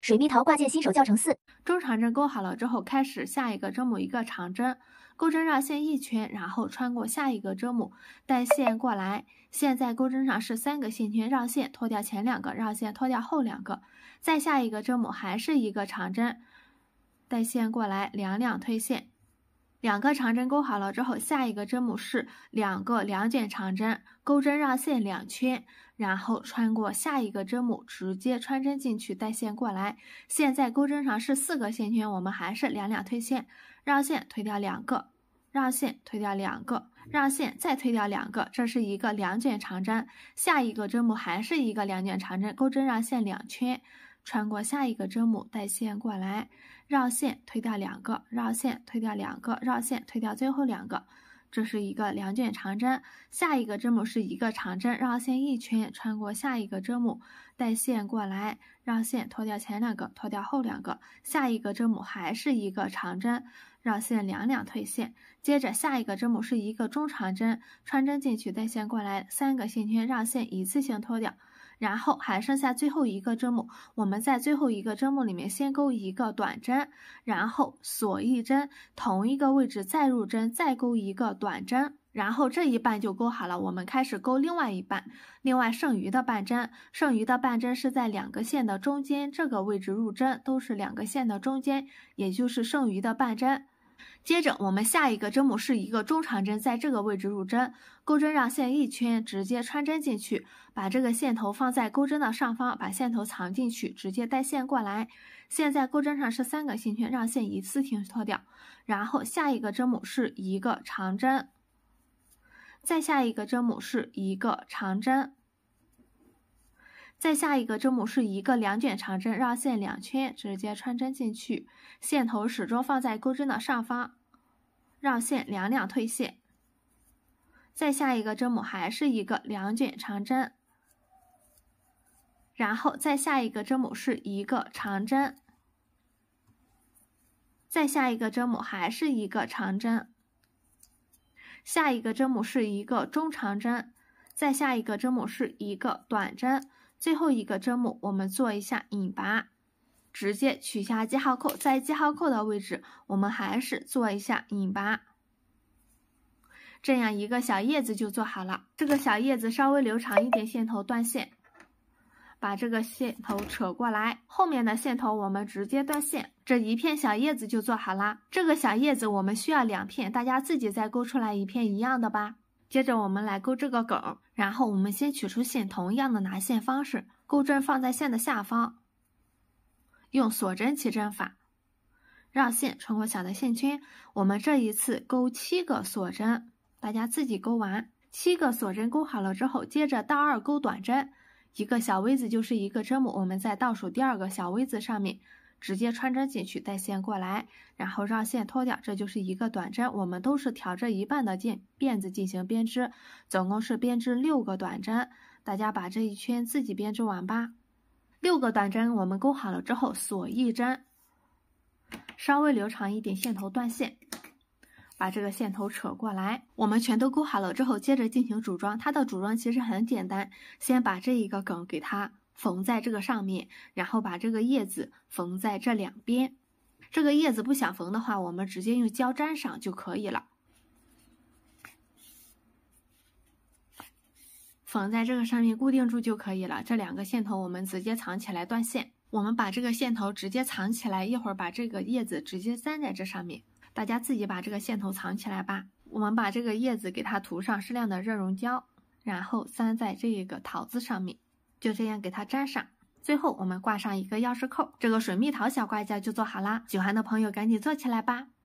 水蜜桃挂件新手教程四：中长针钩好了之后，开始下一个针目一个长针，钩针绕线一圈，然后穿过下一个针目，带线过来。现在钩针上是三个线圈，绕线，脱掉前两个，绕线，脱掉后两个。再下一个针目还是一个长针，带线过来，两两推线。两个长针钩好了之后，下一个针目是两个两卷长针，钩针绕线两圈，然后穿过下一个针目，直接穿针进去带线过来。现在钩针上是四个线圈，我们还是两两推线，绕线推掉两个，绕线推掉两个，绕线再推掉两个，这是一个两卷长针。下一个针目还是一个两卷长针，钩针绕线两圈。穿过下一个针目，带线过来，绕线推掉两个，绕线推掉两个，绕线推掉最后两个，这是一个两卷长针。下一个针目是一个长针，绕线一圈，穿过下一个针目，带线过来，绕线脱掉前两个，脱掉后两个。下一个针目还是一个长针，绕线两两退线。接着下一个针目是一个中长针，穿针进去，带线过来，三个线圈绕线一次性脱掉。然后还剩下最后一个针目，我们在最后一个针目里面先钩一个短针，然后锁一针，同一个位置再入针，再钩一个短针，然后这一半就钩好了。我们开始钩另外一半，另外剩余的半针，剩余的半针是在两个线的中间这个位置入针，都是两个线的中间，也就是剩余的半针。接着，我们下一个针目是一个中长针，在这个位置入针，钩针让线一圈直接穿针进去，把这个线头放在钩针的上方，把线头藏进去，直接带线过来。现在钩针上是三个线圈，让线一次性脱掉。然后下一个针目是一个长针，再下一个针目是一个长针。再下一个针目是一个两卷长针，绕线两圈，直接穿针进去，线头始终放在钩针的上方，绕线两两退线。再下一个针目还是一个两卷长针，然后再下一个针目是一个长针，再下一个针目还是一个长针，下一个针目是一个中长针，再下一个针目是一个短针。最后一个针目，我们做一下引拔，直接取下记号扣，在记号扣的位置，我们还是做一下引拔，这样一个小叶子就做好了。这个小叶子稍微留长一点，线头断线，把这个线头扯过来，后面的线头我们直接断线，这一片小叶子就做好了。这个小叶子我们需要两片，大家自己再勾出来一片一样的吧。接着我们来钩这个梗，然后我们先取出线，同样的拿线方式，钩针放在线的下方，用锁针起针法，绕线穿过小的线圈。我们这一次钩七个锁针，大家自己钩完。七个锁针钩好了之后，接着倒二钩短针，一个小 V 字就是一个针目，我们在倒数第二个小 V 字上面。直接穿针进去，带线过来，然后绕线脱掉，这就是一个短针。我们都是挑这一半的进辫子进行编织，总共是编织六个短针。大家把这一圈自己编织完吧。六个短针我们钩好了之后锁一针，稍微留长一点线头断线，把这个线头扯过来。我们全都钩好了之后，接着进行组装。它的组装其实很简单，先把这一个梗给它。缝在这个上面，然后把这个叶子缝在这两边。这个叶子不想缝的话，我们直接用胶粘上就可以了。缝在这个上面固定住就可以了。这两个线头我们直接藏起来断线。我们把这个线头直接藏起来，一会儿把这个叶子直接粘在这上面。大家自己把这个线头藏起来吧。我们把这个叶子给它涂上适量的热熔胶，然后粘在这个桃子上面。就这样给它粘上，最后我们挂上一个钥匙扣，这个水蜜桃小挂件就做好啦！喜欢的朋友赶紧做起来吧。